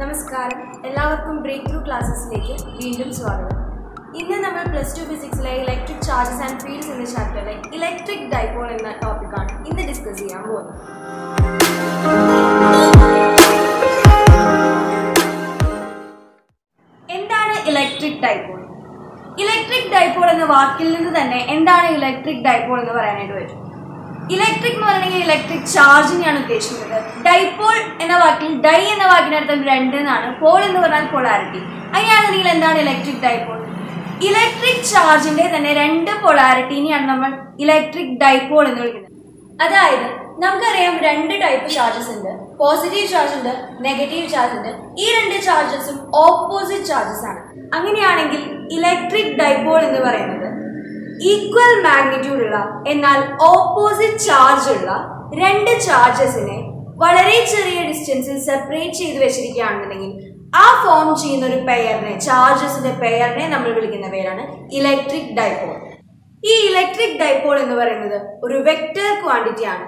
നമസ്കാരം എല്ലാവർക്കും break through ക്ലാസ്സസിലേക്ക് വീണ്ടും സ്വാഗതം ഇന്ന് നമ്മൾ പ്ലസ് ടു ഫിസിക്സിലെ ഇലക്ട്രിക് ചാർജസ് ആൻഡ് ഫീൽഡ്സ് എന്ന ചാപ്റ്ററിലെ ഇലക്ട്രിക് ഡൈപോൾ എന്ന ടോപ്പിക്കാണ് ഇന്ന് ഡിസ്കസ് ചെയ്യാൻ പോകുന്നത് എന്താണ് ഇലക്ട്രിക് ഡൈപോൾ ഇലക്ട്രിക് ഡൈപോൾ എന്ന വാക്കിൽ നിന്ന് തന്നെ എന്താണ് ഇലക്ട്രിക് ഡൈപോൾ എന്ന് പറയാനായിട്ട് പറ്റും ഇലക്ട്രിക് എന്ന് പറയണെങ്കിൽ ഇലക്ട്രിക് ചാർജിനെയാണ് ഉദ്ദേശിക്കുന്നത് ഡൈപോൾ എന്ന വാക്കിൽ ഡൈ എന്ന വാക്കിനർത്ഥം രണ്ട് എന്നാണ് പോൾ എന്ന് പറഞ്ഞാൽ പൊളാരിറ്റി അങ്ങനെയാണെന്നുണ്ടെങ്കിൽ എന്താണ് ഇലക്ട്രിക് ഡൈപോൾ ഇലക്ട്രിക് ചാർജിന്റെ തന്നെ രണ്ട് പൊളാരിറ്റിനെയാണ് നമ്മൾ ഇലക്ട്രിക് ഡൈപോൾ എന്ന് വിളിക്കുന്നത് അതായത് നമുക്കറിയാം രണ്ട് ടൈപ്പ് ചാർജസ് ഉണ്ട് പോസിറ്റീവ് ചാർജ് ഉണ്ട് നെഗറ്റീവ് ചാർജ് ഉണ്ട് ഈ രണ്ട് ചാർജസും ഓപ്പോസിറ്റ് ചാർജസ് ആണ് അങ്ങനെയാണെങ്കിൽ ഇലക്ട്രിക് ഡൈപോൾ എന്ന് പറയുന്നത് ഈക്വൽ മാഗ്നിറ്റ്യൂഡ് ഉള്ള എന്നാൽ ഓപ്പോസിറ്റ് ചാർജ് ഉള്ള രണ്ട് ചാർജസിനെ വളരെ ചെറിയ ഡിസ്റ്റൻസിൽ സെപ്പറേറ്റ് ചെയ്ത് വെച്ചിരിക്കുകയാണെന്നുണ്ടെങ്കിൽ ആ ഫോം ചെയ്യുന്ന ഒരു പെയറിനെ ചാർജസിന്റെ പെയറിനെ നമ്മൾ വിളിക്കുന്ന പേരാണ് ഇലക്ട്രിക് ഡൈപോൾ ഈ ഇലക്ട്രിക് ഡൈപോൾ എന്ന് പറയുന്നത് ഒരു വെക്റ്റർ ക്വാണ്ടിറ്റി ആണ്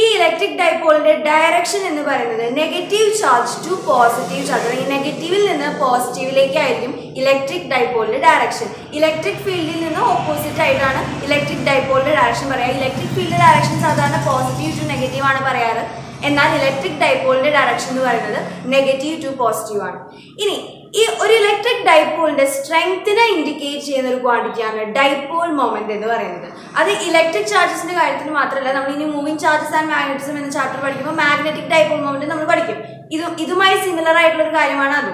ഈ ഇലക്ട്രിക് ഡൈപോളിന്റെ ഡയറക്ഷൻ എന്ന് പറയുന്നത് negative charge to positive charge അല്ലെങ്കിൽ നെഗറ്റീവിൽ നിന്ന് പോസിറ്റീവിലേക്കായിരിക്കും ഇലക്ട്രിക് ഡൈപോളിന്റെ ഡയറക്ഷൻ ഇലക്ട്രിക് ഫീൽഡിൽ നിന്ന് ഓപ്പോസിറ്റ് ആയിട്ടാണ് ഇലക്ട്രിക് ഡൈപോളിന്റെ ഡയറക്ഷൻ പറയുക ഇലക്ട്രിക് ഫീൽഡിന്റെ ഡയറക്ഷൻ സാധാരണ പോസിറ്റീവ് ടു നെഗറ്റീവ് ആണ് പറയാറ് എന്നാൽ ഇലക്ട്രിക് ഡൈപോളിന്റെ ഡയറക്ഷൻ എന്ന് പറയുന്നത് നെഗറ്റീവ് ടു പോസിറ്റീവ് ആണ് ഇനി ഈ ഒരു ഇലക്ട്രിക് ഡൈപോളിന്റെ സ്ട്രെങ്ത്തിനെ ഇൻഡിക്കേറ്റ് ചെയ്യുന്ന ഒരു ക്വാണ്ടിറ്റിയാണ് ഡൈപോൾ മൊമെന്റ് എന്ന് പറയുന്നത് അത് ഇലക്ട്രിക് ചാർജസിന്റെ കാര്യത്തിൽ മാത്രമല്ല നമ്മൾ ഇനി മൂവിങ് ചാർജസ് ആൻഡ് മാഗ്നറ്റിസം എന്ന ചാപ്റ്റർ പഠിക്കുമ്പോൾ മാഗ്നറ്റിക് ഡൈപോൾ മൊമെന്റ് നമ്മൾ പഠിക്കും ഇത് ഇതുമായി സിമിലർ ആയിട്ടുള്ള ഒരു കാര്യമാണ് അത്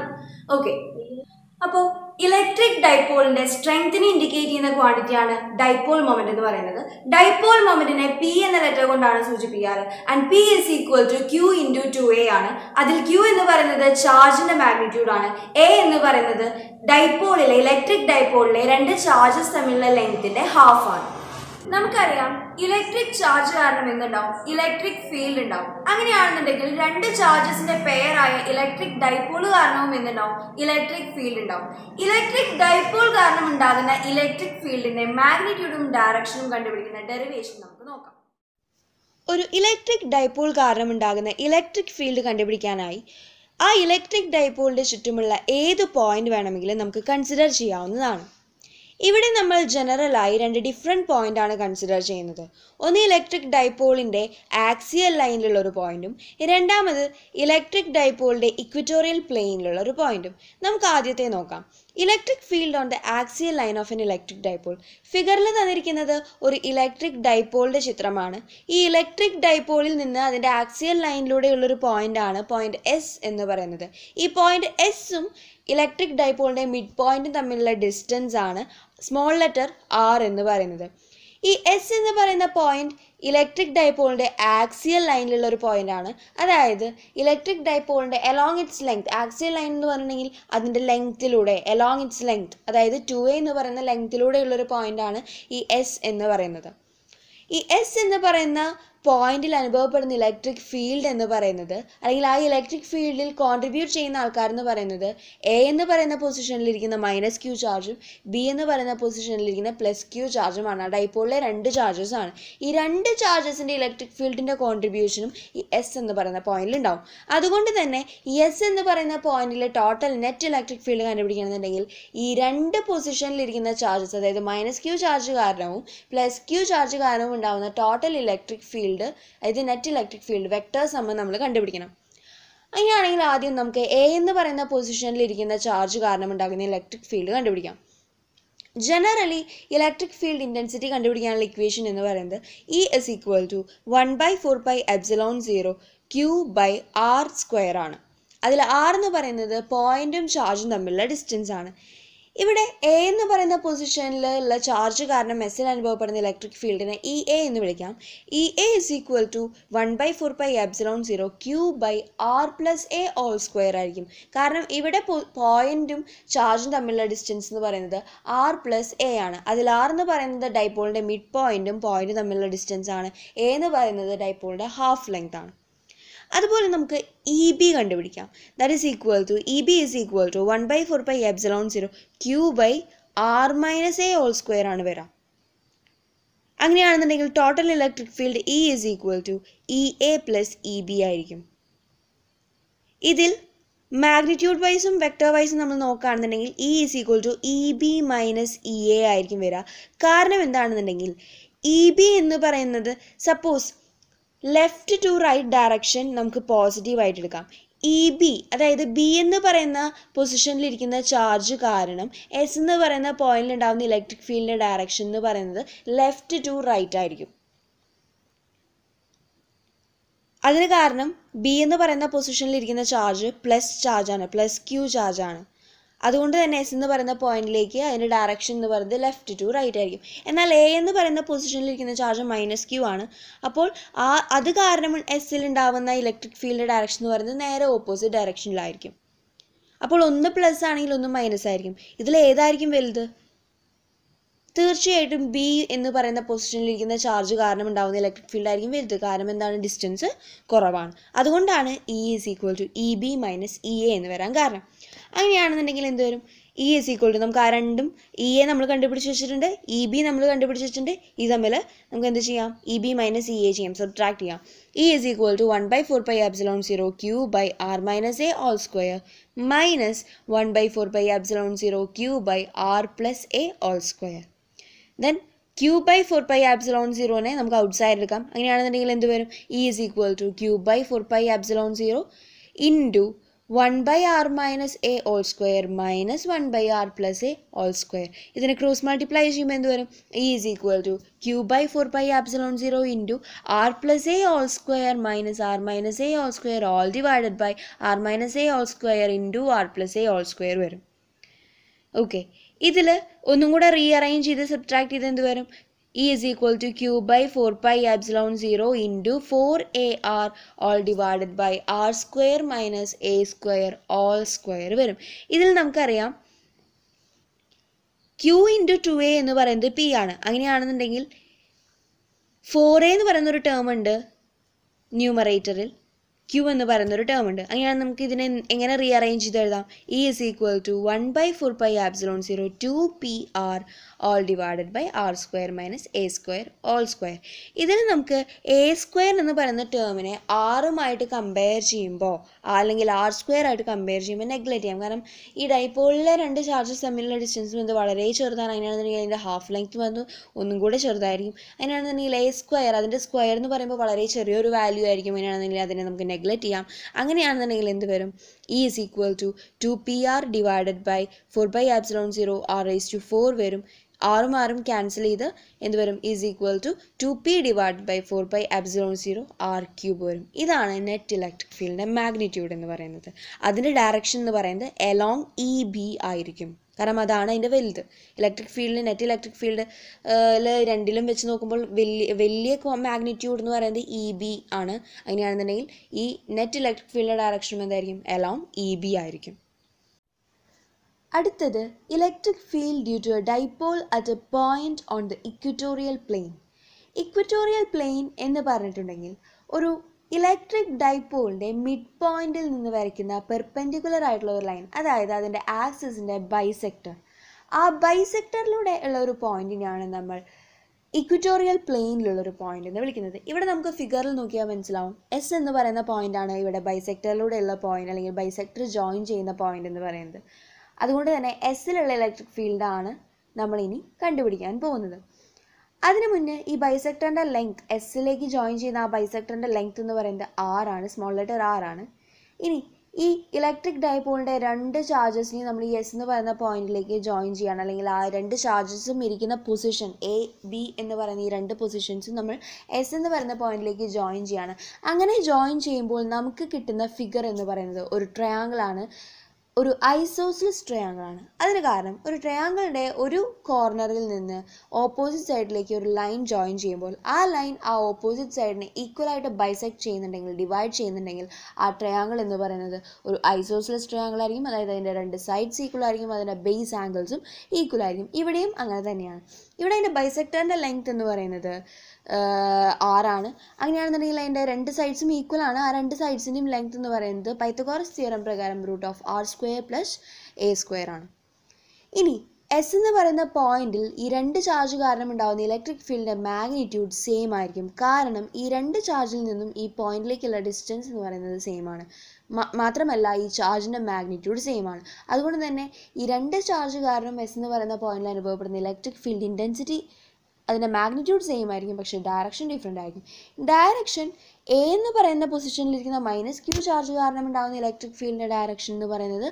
ഓക്കെ അപ്പോൾ ഇലക്ട്രിക് ഡൈപോളിന്റെ സ്ട്രെങ്തിനെ ഇൻഡിക്കേറ്റ് ചെയ്യുന്ന ക്വാണ്ടിറ്റിയാണ് ഡൈപോൾ മൊമെന്റ് എന്ന് പറയുന്നത് ഡൈപോൾ മൊമെന്റിനെ പി എന്ന ലെറ്റർ കൊണ്ടാണ് സൂചിപ്പിക്കാറ് and P is equal to Q into two ആണ് അതിൽ ക്യു എന്ന് പറയുന്നത് ചാർജിന്റെ മാഗ്നിറ്റ്യൂഡ് ആണ് എ എന്ന് പറയുന്നത് ഡൈപോളിലെ ഇലക്ട്രിക് ഡൈപോളിലെ രണ്ട് ചാർജസ് തമ്മിലുള്ള ലെങ്ത്തിന്റെ ഹാഫ് ആണ് നമുക്കറിയാം ഇലക്ട്രിക് ചാർജ് കാരണം എന്തുണ്ടാവും ഇലക്ട്രിക് ഫീൽഡ് ഉണ്ടാവും അങ്ങനെയാണെന്നുണ്ടെങ്കിൽ രണ്ട് ചാർജസിന്റെ പേരായ ഇലക്ട്രിക് ഡൈപോൾ കാരണവും എന്തുണ്ടാവും ഇലക്ട്രിക് ഫീൽഡ് ഉണ്ടാവും ഇലക്ട്രിക് ഡൈപോൾ കാരണം ഉണ്ടാകുന്ന ഇലക്ട്രിക് ഫീൽഡിന്റെ മാഗ്നിറ്റ്യൂഡും ഡയറക്ഷനും കണ്ടുപിടിക്കുന്ന ഡെറിവേഷൻ നമുക്ക് നോക്കാം ഒരു ഇലക്ട്രിക് ഡൈപോൾ കാരണമുണ്ടാകുന്ന ഇലക്ട്രിക് ഫീൽഡ് കണ്ടുപിടിക്കാനായി ആ ഇലക്ട്രിക് ഡൈപോളിൻ്റെ ചുറ്റുമുള്ള ഏത് പോയിന്റ് വേണമെങ്കിലും നമുക്ക് കൺസിഡർ ചെയ്യാവുന്നതാണ് ഇവിടെ നമ്മൾ ജനറലായി രണ്ട് ഡിഫറെൻറ്റ് പോയിന്റ് ആണ് കൺസിഡർ ചെയ്യുന്നത് ഒന്ന് ഇലക്ട്രിക് ഡൈപോളിൻ്റെ ആക്സിയൽ ലൈനിലുള്ള ഒരു പോയിന്റും രണ്ടാമത് ഇലക്ട്രിക് ഡൈപോളിൻ്റെ ഇക്വിറ്റോറിയൽ പ്ലെയിനിലുള്ള ഒരു പോയിന്റും നമുക്ക് ആദ്യത്തെ നോക്കാം electric field on the axial line of an electric dipole ഫിഗറിൽ തന്നിരിക്കുന്നത് ഒരു ഇലക്ട്രിക് ഡൈപോളിൻ്റെ ചിത്രമാണ് ഈ ഇലക്ട്രിക് ഡൈപോളിൽ നിന്ന് അതിൻ്റെ ആക്സിയൽ ലൈനിലൂടെയുള്ളൊരു ആണ് പോയിൻ്റ് എസ് എന്ന് പറയുന്നത് ഈ പോയിൻ്റ് എസ്സും ഇലക്ട്രിക് ഡൈപോളിൻ്റെ മിഡ് പോയിൻറ്റും തമ്മിലുള്ള ഡിസ്റ്റൻസ് ആണ് സ്മോൾ ലെറ്റർ ആർ എന്ന് പറയുന്നത് ഈ എസ് എന്ന് പറയുന്ന പോയിന്റ് ഇലക്ട്രിക് ഡൈപോളിന്റെ ആക്സിയൽ ലൈനിലുള്ള ഒരു ആണ് അതായത് ഇലക്ട്രിക് ഡൈപോളിന്റെ along its length axial line എന്ന് പറഞ്ഞിട്ടുണ്ടെങ്കിൽ അതിൻ്റെ ലെങ്ത്തിലൂടെ അലോങ് ഇറ്റ്സ് ലെങ്ത് അതായത് ടു എ എന്ന് പറയുന്ന ലെങ്ത്തിലൂടെയുള്ളൊരു ആണ് ഈ എസ് എന്ന് പറയുന്നത് ഈ എസ് എന്ന് പറയുന്ന പോയിന്റിൽ അനുഭവപ്പെടുന്ന ഇലക്ട്രിക് ഫീൽഡ് എന്ന് പറയുന്നത് അല്ലെങ്കിൽ ആ ഇലക്ട്രിക് ഫീൽഡിൽ കോൺട്രിബ്യൂട്ട് ചെയ്യുന്ന ആൾക്കാർ എന്ന് പറയുന്നത് എ എന്ന് പറയുന്ന പൊസിഷനിൽ ഇരിക്കുന്ന മൈനസ് ക്യൂ ചാർജും ബി എന്ന് പറയുന്ന പൊസിഷനിൽ ഇരിക്കുന്ന പ്ലസ് ക്യൂ ചാർജുമാണ് ഡൈപ്പോളിലെ രണ്ട് ചാർജസ് ആണ് ഈ രണ്ട് ചാർജസിന്റെ ഇലക്ട്രിക് ഫീൽഡിന്റെ കോൺട്രിബ്യൂഷനും ഈ എസ് എന്ന് പറയുന്ന പോയിന്റിൽ ഉണ്ടാവും അതുകൊണ്ട് തന്നെ ഈ എസ് എന്ന് പറയുന്ന പോയിന്റിലെ ടോട്ടൽ നെറ്റ് ഇലക്ട്രിക് ഫീൽഡ് കണ്ടുപിടിക്കണമെന്നുണ്ടെങ്കിൽ ഈ രണ്ട് ഇരിക്കുന്ന ചാർജസ് അതായത് മൈനസ് ക്യൂ ചാർജ് കാരണവും പ്ലസ് ക്യൂ ചാർജ് കാരണവും ഉണ്ടാകുന്ന ടോട്ടൽ ഇലക്ട്രിക് ഫീൽഡ് ഫീൽഡ് അതായത് നെറ്റ് ഇലക്ട്രിക് ഫീൽഡ് വെക്ടേഴ്സ് നമ്മൾ നമ്മൾ കണ്ടുപിടിക്കണം അങ്ങനെയാണെങ്കിൽ ആദ്യം നമുക്ക് എ എന്ന് പറയുന്ന പൊസിഷനിൽ ഇരിക്കുന്ന ചാർജ് കാരണം ഉണ്ടാകുന്ന ഇലക്ട്രിക് ഫീൽഡ് കണ്ടുപിടിക്കാം ജനറലി ഇലക്ട്രിക് ഫീൽഡ് ഇൻറ്റൻസിറ്റി കണ്ടുപിടിക്കാനുള്ള ഇക്വേഷൻ എന്ന് പറയുന്നത് E S equal to one by four by epsilon zero Q by R square ആണ് അതിൽ ആർ എന്ന് പറയുന്നത് പോയിന്റും ചാർജും തമ്മിലുള്ള ഡിസ്റ്റൻസ് ആണ് ഇവിടെ എ എന്ന് പറയുന്ന പൊസിഷനിൽ ഉള്ള ചാർജ് കാരണം മെസ്സിൽ അനുഭവപ്പെടുന്ന ഇലക്ട്രിക് ഫീൽഡിനെ ഇ എ എന്ന് വിളിക്കാം E A is equal to one by four pi epsilon zero Q by R plus A whole square ആയിരിക്കും കാരണം ഇവിടെ പോയിന്റും ചാർജും തമ്മിലുള്ള ഡിസ്റ്റൻസ് എന്ന് പറയുന്നത് ആർ പ്ലസ് എ ആണ് അതിൽ ആർ എന്ന് പറയുന്നത് ഡൈപോളിൻ്റെ മിഡ് പോയിന്റും പോയിന്റും തമ്മിലുള്ള ഡിസ്റ്റൻസ് ആണ് എ എന്ന് പറയുന്നത് ഡൈപോളിൻ്റെ ഹാഫ് ലെങ്ത് ആണ് അതുപോലെ നമുക്ക് ഇ e ബി കണ്ടുപിടിക്കാം that is equal to E B is equal to one by four by epsilon zero Q by R minus A whole square ആണ് വരാം അങ്ങനെയാണെന്നുണ്ടെങ്കിൽ total electric field E is equal to E A plus E B ആയിരിക്കും ഇതിൽ magnitude വൈസും vector വൈസും നമ്മൾ നോക്കുകയാണെന്നുണ്ടെങ്കിൽ E is equal to E B minus E A ആയിരിക്കും വരിക കാരണം എന്താണെന്നുണ്ടെങ്കിൽ ഇ e ബി എന്ന് പറയുന്നത് suppose left to right direction നമുക്ക് പോസിറ്റീവ് ആയിട്ട് എടുക്കാം ഇ e ബി അതായത് ബി എന്ന് പറയുന്ന പൊസിഷനിലിരിക്കുന്ന ചാർജ് കാരണം എസ് എന്ന് പറയുന്ന പോയിന്റിൽ ഉണ്ടാകുന്ന ഇലക്ട്രിക് ഫീൽഡിൻ്റെ ഡയറക്ഷൻ എന്ന് പറയുന്നത് ലെഫ്റ്റ് ടു റൈറ്റ് ആയിരിക്കും അതിന് കാരണം ബി എന്ന് പറയുന്ന പൊസിഷനിലിരിക്കുന്ന ചാർജ് പ്ലസ് ചാർജാണ് പ്ലസ് ക്യൂ ചാർജാണ് അതുകൊണ്ട് തന്നെ എസ് എന്ന് പറയുന്ന പോയിന്റിലേക്ക് അതിൻ്റെ ഡയറക്ഷൻ എന്ന് പറയുന്നത് ലെഫ്റ്റ് ടു റൈറ്റ് ആയിരിക്കും എന്നാൽ എ എന്ന് പറയുന്ന പൊസിഷനിൽ ഇരിക്കുന്ന ചാർജ് മൈനസ് ക്യൂ ആണ് അപ്പോൾ ആ അത് കാരണം എസ്സിൽ ഉണ്ടാവുന്ന ഇലക്ട്രിക് ഫീൽഡ് ഡയറക്ഷൻ എന്ന് പറയുന്നത് നേരെ ഓപ്പോസിറ്റ് ഡയറക്ഷനിലായിരിക്കും അപ്പോൾ ഒന്ന് പ്ലസ് ആണെങ്കിൽ ഒന്ന് മൈനസ് ആയിരിക്കും ഇതിൽ ഏതായിരിക്കും വലുത് തീർച്ചയായിട്ടും ബി എന്ന് പറയുന്ന പൊസിഷനിലിരിക്കുന്ന ചാർജ് കാരണം ഉണ്ടാകുന്ന ഇലക്ട്രിക് ഫീൽഡ് ആയിരിക്കും വലുത് കാരണം എന്താണ് ഡിസ്റ്റൻസ് കുറവാണ് അതുകൊണ്ടാണ് E is equal to E B minus E A എന്ന് വരാൻ കാരണം അങ്ങനെയാണെന്നുണ്ടെങ്കിൽ എന്ത് വരും ഇ എസ് ഈക്വൽ ടു നമുക്ക് ആ രണ്ടും ഇ e എ നമ്മൾ കണ്ടുപിടിച്ച് വെച്ചിട്ടുണ്ട് ഇ e ബി നമ്മൾ കണ്ടുപിടിച്ച് വെച്ചിട്ടുണ്ട് ഈ തമ്മിൽ നമുക്ക് എന്ത് ചെയ്യാം E B minus E A ചെയ്യാം സബ്ട്രാക്ട് ചെയ്യാം E S equal to one by four pi epsilon zero Q by R minus A whole square minus one by four pi epsilon zero Q by R plus A whole square then Q by four pi epsilon സീറോനെ നമുക്ക് outside എടുക്കാം അങ്ങനെയാണെന്നുണ്ടെങ്കിൽ എന്ത് വരും E is equal to Q by four pi epsilon zero into one by R minus A whole square minus one by R plus A whole square ഇതിനെ cross multiply ചെയ്യുമ്പോൾ എന്ത് വരും is equal to Q by four by epsilon zero into R plus A whole square minus R minus A whole square whole divided by R minus A whole square into R plus A whole square വരും okay ഇതിൽ ഒന്നും കൂടെ re arrange ചെയ്ത് subtract ചെയ്ത് എന്ത് വരും E is equal to Q by 4 pi epsilon 0 into 4AR all divided by R square minus A square all square വരും ഇതിൽ നമുക്കറിയാം Q ഇൻറ്റു ടു എന്ന് പറയുന്നത് P ആണ് അങ്ങനെയാണെന്നുണ്ടെങ്കിൽ 4A എ എന്ന് പറയുന്നൊരു ടേം ഉണ്ട് ന്യൂമറേറ്ററിൽ Q എന്ന് പറയുന്നൊരു ടേം ഉണ്ട് അങ്ങനെയാണ് നമുക്ക് ഇതിനെ എങ്ങനെ റീഅറേഞ്ച് ചെയ്ത് എഴുതാം E is equal to one by four by epsilon zero two P R whole divided by R square minus A square whole square ഇതിന് നമുക്ക് എ സ്ക്വയർ എന്ന് പറയുന്ന ടേമിനെ ആറുമായിട്ട് കമ്പയർ ചെയ്യുമ്പോൾ അല്ലെങ്കിൽ ആർ സ്ക്വയർ ആയിട്ട് കമ്പയർ ചെയ്യുമ്പോൾ നെഗ്ലക്റ്റ് ചെയ്യാം കാരണം ഈ ഡൈപ്പോളിലെ രണ്ട് ചാർജസ് തമ്മിലുള്ള ഡിസ്റ്റൻസ് വന്ന് വളരെ ചെറുതാണ് അതിനാണെന്നുണ്ടെങ്കിൽ അതിൻ്റെ ഹാഫ് ലെങ്ത് വന്ന് ഒന്നും കൂടെ ചെറുതായിരിക്കും അതിനാണെന്നുണ്ടെങ്കിൽ എ സ്ക്വയർ അതിൻ്റെ സ്ക്വയർ എന്ന് പറയുമ്പോൾ വളരെ ചെറിയൊരു വാല്യൂ ആയിരിക്കും അതിനാണെന്നുണ്ടെങ്കിൽ അതിനെ നമുക്ക് നെഗ്ലക്റ്റ് ചെയ്യാം അങ്ങനെയാണെന്നുണ്ടെങ്കിൽ എന്ത് വരും E is equal to two P R divided by four by epsilon zero R raise to four വരും ആറും ആറും ക്യാൻസൽ ചെയ്ത് എന്ത് വരും is equal to two P divide by four by epsilon zero R cube വരും ഇതാണ് net electric ഫീൽഡിൻ്റെ magnitude എന്ന് പറയുന്നത് അതിൻ്റെ ഡയറക്ഷൻ എന്ന് പറയുന്നത് എലോങ് ഇ ബി ആയിരിക്കും കാരണം അതാണ് അതിൻ്റെ വലുത് ഇലക്ട്രിക് ഫീൽഡിൽ നെറ്റ് ഇലക്ട്രിക് ഫീൽഡ് രണ്ടിലും വെച്ച് നോക്കുമ്പോൾ വലിയ വലിയ മാഗ്നിറ്റ്യൂഡ് എന്ന് പറയുന്നത് ഇ e ബി ആണ് അങ്ങനെയാണെന്നുണ്ടെങ്കിൽ ഈ നെറ്റ് ഇലക്ട്രിക് ഫീൽഡിൻ്റെ ഡയറക്ഷൻ എന്തായിരിക്കും എലോങ് ഇ ബി ആയിരിക്കും അടുത്തത് electric field due to a dipole at a point on the equatorial plane equatorial plane എന്ന് പറഞ്ഞിട്ടുണ്ടെങ്കിൽ ഒരു ഇലക്ട്രിക് ഡൈപോളിൻ്റെ മിഡ് പോയിന്റിൽ നിന്ന് വരയ്ക്കുന്ന പെർപെൻഡിക്കുലർ ആയിട്ടുള്ള ഒരു ലൈൻ അതായത് അതിൻ്റെ ആക്സിസിൻ്റെ ബൈസെക്ടർ ആ ബൈസെക്ടറിലൂടെ ഉള്ള ഒരു പോയിന്റിനെയാണ് നമ്മൾ ഇക്വിറ്റോറിയൽ പ്ലെയിനിലുള്ള ഒരു പോയിന്റ് എന്ന് വിളിക്കുന്നത് ഇവിടെ നമുക്ക് ഫിഗറിൽ നോക്കിയാൽ മനസ്സിലാവും എസ് എന്ന് പറയുന്ന പോയിന്റാണ് ഇവിടെ ബൈസെക്ടറിലൂടെയുള്ള പോയിന്റ് അല്ലെങ്കിൽ ബൈസെക്ടർ ജോയിൻ ചെയ്യുന്ന പോയിന്റ് എന്ന് പറയുന്നത് അതുകൊണ്ട് തന്നെ എസിലുള്ള ഇലക്ട്രിക് ഫീൽഡാണ് നമ്മളിനി കണ്ടുപിടിക്കാൻ പോകുന്നത് അതിനു മുന്നേ ഈ ബൈസെക്ടറിൻ്റെ ലെങ്ത് എസിലേക്ക് ജോയിൻ ചെയ്യുന്ന ആ ബൈസെക്ടറിൻ്റെ ലെങ്ത് എന്ന് പറയുന്നത് ആർ ആണ് സ്മോൾ ലെറ്റർ ആർ ആണ് ഇനി ഈ ഇലക്ട്രിക് ഡൈപോളിൻ്റെ രണ്ട് ചാർജസിനെയും നമ്മൾ ഈ എസ് എന്ന് പറയുന്ന പോയിന്റിലേക്ക് ജോയിൻ ചെയ്യണം അല്ലെങ്കിൽ ആ രണ്ട് ചാർജസും ഇരിക്കുന്ന പൊസിഷൻ എ ബി എന്ന് പറയുന്ന ഈ രണ്ട് പൊസിഷൻസും നമ്മൾ എസ് എന്ന് പറയുന്ന പോയിന്റിലേക്ക് ജോയിൻ ചെയ്യണം അങ്ങനെ ജോയിൻ ചെയ്യുമ്പോൾ നമുക്ക് കിട്ടുന്ന ഫിഗർ എന്ന് പറയുന്നത് ഒരു ട്രയാങ്കിളാണ് ഒരു ഐസോസിൽസ് ട്രയാങ്കിൾ ആണ് അതിന് കാരണം ഒരു ട്രയാങ്കിളിൻ്റെ ഒരു കോർണറിൽ നിന്ന് ഓപ്പോസിറ്റ് സൈഡിലേക്ക് ഒരു ലൈൻ ജോയിൻ ചെയ്യുമ്പോൾ ആ ലൈൻ ആ ഓപ്പോസിറ്റ് സൈഡിനെ ഈക്വലായിട്ട് ബൈസെക്ട് ചെയ്യുന്നുണ്ടെങ്കിൽ ഡിവൈഡ് ചെയ്യുന്നുണ്ടെങ്കിൽ ആ ട്രയാങ്കിൾ എന്ന് പറയുന്നത് ഒരു ഐസോസിൽസ് ട്രയാങ്കിൾ ആയിരിക്കും അതായത് അതിൻ്റെ രണ്ട് സൈഡ്സ് ഈക്വൽ ആയിരിക്കും അതിൻ്റെ ബേസ് ആംഗിൾസും ഈക്വൽ ആയിരിക്കും ഇവിടെയും അങ്ങനെ തന്നെയാണ് ഇവിടെ അതിൻ്റെ ബൈസെക്ടറിൻ്റെ ലെങ്ത് എന്ന് പറയുന്നത് ആറാണ് അങ്ങനെയാണെന്നുണ്ടെങ്കിൽ അതിൻ്റെ രണ്ട് സൈഡ്സും ഈക്വൽ ആണ് ആ രണ്ട് സൈഡ്സിൻ്റെയും ലെങ്ത് എന്ന് പറയുന്നത് പൈത്തഗോറസ് തിയറം പ്രകാരം root of R square plus A square ആണ് ഇനി എസ് എന്ന് പറയുന്ന പോയിന്റിൽ ഈ രണ്ട് ചാർജ് കാരണം ഉണ്ടാകുന്ന ഇലക്ട്രിക് ഫീൽഡിൻ്റെ മാഗ്നിറ്റ്യൂഡ് സെയിം ആയിരിക്കും കാരണം ഈ രണ്ട് ചാർജിൽ നിന്നും ഈ പോയിന്റിലേക്കുള്ള ഡിസ്റ്റൻസ് എന്ന് പറയുന്നത് സെയിം ആണ് മാത്രമല്ല ഈ ചാർജിൻ്റെ മാഗ്നിറ്റ്യൂഡ് സെയിം ആണ് അതുകൊണ്ട് തന്നെ ഈ രണ്ട് ചാർജ് കാരണം എസ് എന്ന് പറയുന്ന പോയിന്റിൽ അനുഭവപ്പെടുന്ന ഇലക്ട്രിക് ഫീൽഡ് ഇൻറ്റൻസിറ്റി അതിൻ്റെ മാഗ്നിറ്റ്യൂഡ് സെയിം ആയിരിക്കും പക്ഷേ ഡയറക്ഷൻ ഡിഫറെൻ്റ് ആയിരിക്കും ഡയറക്ഷൻ എ എന്ന് പറയുന്ന പൊസിഷനിലിരിക്കുന്ന മൈനസ് ക്യൂ ചാർജ് കാരണം ഉണ്ടാകുന്ന ഇലക്ട്രിക് ഫീൽഡിൻ്റെ ഡയറക്ഷൻ എന്ന് പറയുന്നത്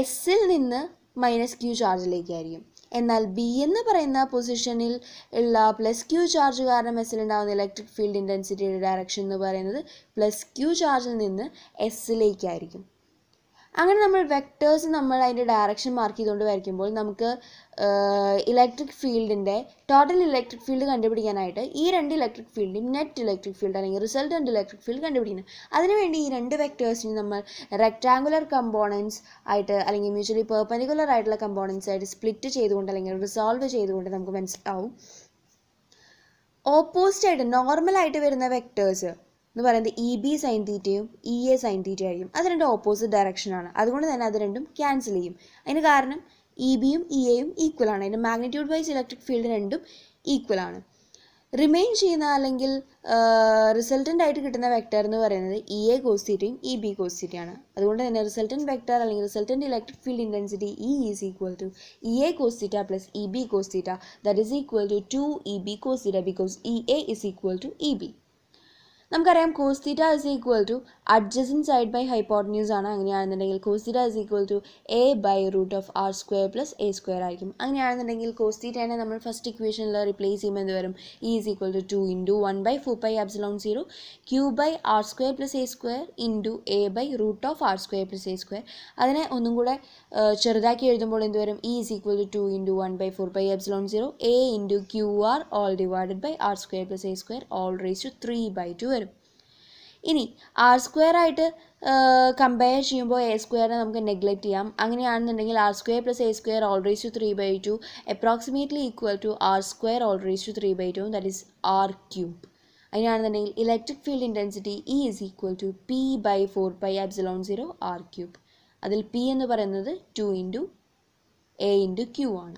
എസ്സിൽ നിന്ന് മൈനസ് ക്യൂ ചാർജിലേക്കായിരിക്കും എന്നാൽ ബി എന്ന് പറയുന്ന പൊസിഷനിൽ ഉള്ള പ്ലസ് ക്യൂ ചാർജ് കാരണം ഉണ്ടാകുന്ന ഇലക്ട്രിക് ഫീൽഡ് ഇൻറ്റൻസിറ്റിയുടെ ഡയറക്ഷൻ എന്ന് പറയുന്നത് പ്ലസ് ക്യൂ ചാർജിൽ നിന്ന് എസ്സിലേക്കായിരിക്കും അങ്ങനെ നമ്മൾ വെക്ടേഴ്സ് നമ്മൾ അതിൻ്റെ ഡയറക്ഷൻ മാർക്ക് ചെയ്തുകൊണ്ട് വരയ്ക്കുമ്പോൾ നമുക്ക് ഇലക്ട്രിക് ഫീൽഡിൻ്റെ ടോട്ടൽ ഇലക്ട്രിക് ഫീൽഡ് കണ്ടുപിടിക്കാനായിട്ട് ഈ രണ്ട് ഇലക്ട്രിക് ഫീൽഡും നെറ്റ് ഇലക്ട്രിക് ഫീൽഡ് അല്ലെങ്കിൽ ആൻഡ് ഇലക്ട്രിക് ഫീൽഡ് കണ്ടുപിടിക്കണം അതിനുവേണ്ടി ഈ രണ്ട് വെക്ടേഴ്സിന് നമ്മൾ റെക്റ്റാങ്കുലർ കമ്പോണൻസ് ആയിട്ട് അല്ലെങ്കിൽ മ്യൂച്വലി പെർപ്പൻഡിക്കുലർ ആയിട്ടുള്ള കമ്പോണൻസ് ആയിട്ട് സ്പ്ലിറ്റ് ചെയ്തുകൊണ്ട് അല്ലെങ്കിൽ റിസോൾവ് ചെയ്തുകൊണ്ട് നമുക്ക് മനസ്സിലാവും ഓപ്പോസിറ്റ് ആയിട്ട് നോർമൽ ആയിട്ട് വരുന്ന വെക്ടേഴ്സ് എന്ന് പറയുന്നത് ഇ ബി സൈൻ തീറ്റയും ഇ എ സൈൻ തീറ്റ ആയിരിക്കും അത് രണ്ടും ഓപ്പോസിറ്റ് ഡയറക്ഷനാണ് അതുകൊണ്ട് തന്നെ അത് രണ്ടും ക്യാൻസൽ ചെയ്യും അതിന് കാരണം ഇ e, ബിയും ഇ e, എയും ഈക്വൽ ആണ് അതിൻ്റെ മാഗ്നിറ്റ്യൂഡ് വൈസ് ഇലക്ട്രിക് ഫീൽഡ് രണ്ടും ഈക്വൽ ആണ് റിമെയിൻ ചെയ്യുന്ന അല്ലെങ്കിൽ റിസൾട്ടൻ്റ് ആയിട്ട് കിട്ടുന്ന വെക്ടർ എന്ന് പറയുന്നത് ഇ എ കോസ്റ്റീറ്റയും ഇ ബി കോസ്റ്റീറ്റയാണ് അതുകൊണ്ട് തന്നെ റിസൾട്ടൻ്റ് വെക്ടർ അല്ലെങ്കിൽ resultant electric field intensity E is equal to E A cos theta plus E B cos theta that is equal to two E B cos theta because E A is equal to E B നമുക്കറിയാം cos is equal to adjacent side by hypotenuse ആണ് അങ്ങനെയാണെന്നുണ്ടെങ്കിൽ cos is equal to A by root of R square plus A square ആയിരിക്കും അങ്ങനെയാണെന്നുണ്ടെങ്കിൽ cos നമ്മൾ first ഇക്വേഷനിൽ replace ചെയ്യുമ്പോൾ എന്ത് വരും E is equal to two into one by four by epsilon zero Q by R square plus A square into A by root of R square plus A square അതിനെ ഒന്നും കൂടെ ചെറുതാക്കി എഴുതുമ്പോൾ എന്ത് വരും E is equal to two into one by four by epsilon zero A into Q R whole divided by R square plus A square whole raise to three by to വരും ഇനി R square ആയിട്ട് compare ചെയ്യുമ്പോൾ A സ്ക്വയറിനെ നമുക്ക് neglect ചെയ്യാം അങ്ങനെയാണെന്നുണ്ടെങ്കിൽ R square plus A square whole raise to three by two approximately equal to R square whole raise to three by two that is R cube അതിനാണെന്നുണ്ടെങ്കിൽ electric field intensity E is equal to P by four pi epsilon zero R cube അതിൽ P എന്ന് പറയുന്നത് two into A into Q ആണ്